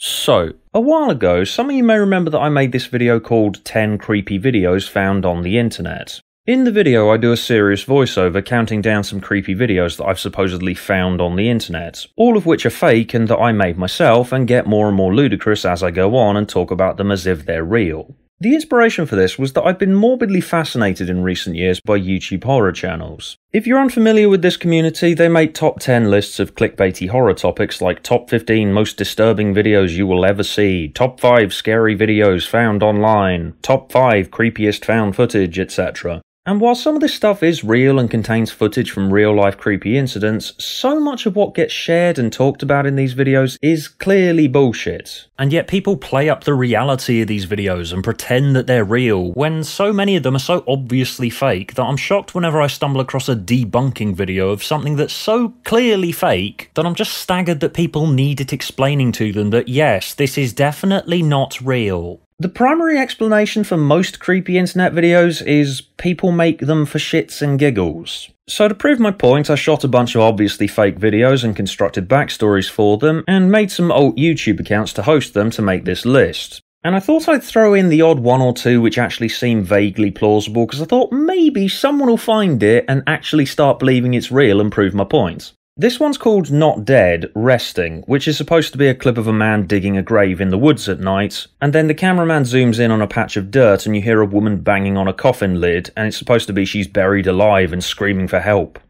So, a while ago, some of you may remember that I made this video called 10 Creepy Videos Found on the Internet. In the video, I do a serious voiceover counting down some creepy videos that I've supposedly found on the internet, all of which are fake and that I made myself and get more and more ludicrous as I go on and talk about them as if they're real. The inspiration for this was that I've been morbidly fascinated in recent years by YouTube horror channels. If you're unfamiliar with this community, they make top 10 lists of clickbaity horror topics like top 15 most disturbing videos you will ever see, top 5 scary videos found online, top 5 creepiest found footage, etc. And while some of this stuff is real and contains footage from real life creepy incidents, so much of what gets shared and talked about in these videos is clearly bullshit. And yet people play up the reality of these videos and pretend that they're real, when so many of them are so obviously fake that I'm shocked whenever I stumble across a debunking video of something that's so clearly fake that I'm just staggered that people need it explaining to them that yes, this is definitely not real. The primary explanation for most creepy internet videos is people make them for shits and giggles. So to prove my point, I shot a bunch of obviously fake videos and constructed backstories for them, and made some alt YouTube accounts to host them to make this list. And I thought I'd throw in the odd one or two which actually seem vaguely plausible because I thought maybe someone will find it and actually start believing it's real and prove my point. This one's called Not Dead, Resting, which is supposed to be a clip of a man digging a grave in the woods at night, and then the cameraman zooms in on a patch of dirt and you hear a woman banging on a coffin lid, and it's supposed to be she's buried alive and screaming for help.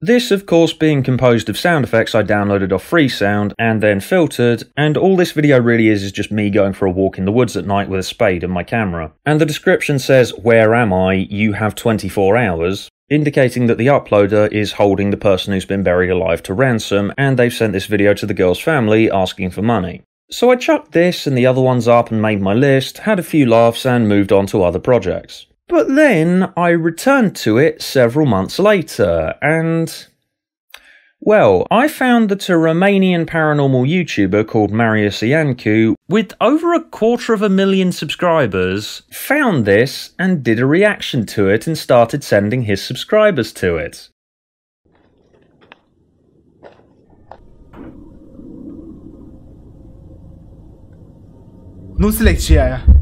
This, of course, being composed of sound effects I downloaded off Freesound and then filtered, and all this video really is is just me going for a walk in the woods at night with a spade and my camera. And the description says, Where am I? You have 24 hours, indicating that the uploader is holding the person who's been buried alive to ransom, and they've sent this video to the girl's family asking for money. So I chucked this and the other ones up and made my list, had a few laughs, and moved on to other projects. But then I returned to it several months later, and. Well, I found that a Romanian paranormal YouTuber called Marius Iancu, with over a quarter of a million subscribers, found this and did a reaction to it and started sending his subscribers to it. Nu selectia. aia.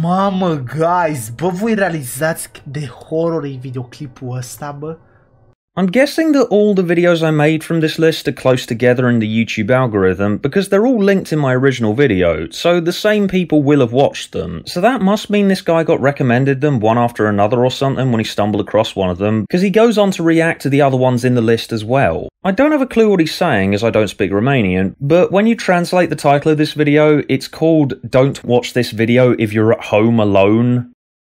Mamă, guys, bă, voi realizați de horror e videoclipul ăsta, bă? I'm guessing that all the videos I made from this list are close together in the YouTube algorithm because they're all linked in my original video, so the same people will have watched them, so that must mean this guy got recommended them one after another or something when he stumbled across one of them, because he goes on to react to the other ones in the list as well. I don't have a clue what he's saying as I don't speak Romanian, but when you translate the title of this video, it's called Don't Watch This Video If You're at Home Alone.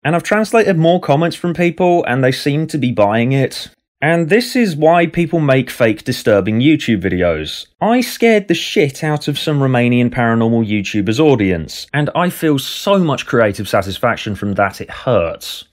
And I've translated more comments from people, and they seem to be buying it. And this is why people make fake disturbing YouTube videos. I scared the shit out of some Romanian paranormal YouTuber's audience, and I feel so much creative satisfaction from that it hurts.